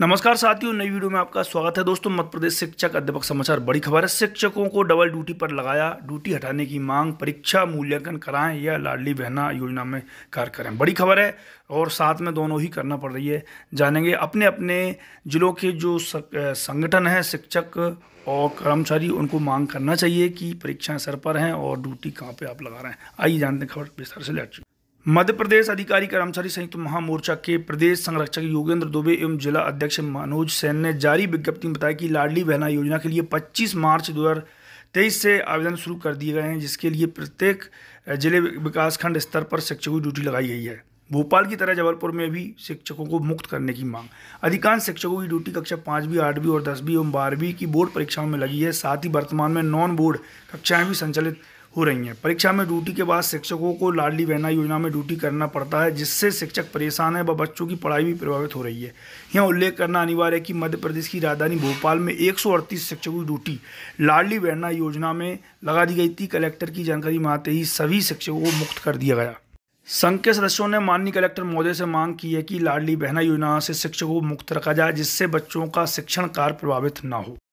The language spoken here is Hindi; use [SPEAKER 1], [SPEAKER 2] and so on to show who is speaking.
[SPEAKER 1] नमस्कार साथियों नई वीडियो में आपका स्वागत है दोस्तों मध्य प्रदेश शिक्षक अध्यापक समाचार बड़ी खबर है शिक्षकों को डबल ड्यूटी पर लगाया ड्यूटी हटाने की मांग परीक्षा मूल्यांकन कराएं या लाडली बहना योजना में कार्य करें बड़ी खबर है और साथ में दोनों ही करना पड़ रही है जानेंगे अपने अपने जिलों के जो संगठन हैं शिक्षक और कर्मचारी उनको मांग करना चाहिए कि परीक्षाएँ सर पर हैं और ड्यूटी कहाँ पर आप लगा रहे हैं आइए जानते हैं खबर विस्तार से लेट मध्य प्रदेश अधिकारी कर्मचारी संयुक्त महामोर्चा के प्रदेश संरक्षक योगेंद्र दुबे एवं जिला अध्यक्ष मनोज सेन ने जारी विज्ञप्ति में बताया कि लाडली बहना योजना के लिए 25 मार्च 2023 से आवेदन शुरू कर दिए गए हैं जिसके लिए प्रत्येक जिले विकासखंड स्तर पर शिक्षकों की ड्यूटी लगाई गई है भोपाल की तरह जबलपुर में भी शिक्षकों को मुक्त करने की मांग अधिकांश शिक्षकों की ड्यूटी कक्षा पाँचवीं आठवीं और दसवीं एवं बारहवीं की बोर्ड परीक्षाओं में लगी है साथ ही वर्तमान में नॉन बोर्ड कक्षाएँ भी संचालित हो रही हैं परीक्षा में ड्यूटी के बाद शिक्षकों को लाडली बहना योजना में ड्यूटी करना पड़ता है जिससे शिक्षक परेशान है व बच्चों की पढ़ाई भी प्रभावित हो रही है यहाँ उल्लेख करना अनिवार्य है कि मध्य प्रदेश की राजधानी भोपाल में एक शिक्षकों की ड्यूटी लाडली बहना योजना में लगा दी गई थी कलेक्टर की जानकारी में आते ही सभी शिक्षकों को मुक्त कर दिया गया संघ के सदस्यों ने माननीय कलेक्टर महोदय से मांग की है कि लाडली बहना योजना से शिक्षकों को मुक्त रखा जाए जिससे बच्चों का शिक्षण कार्य प्रभावित न हो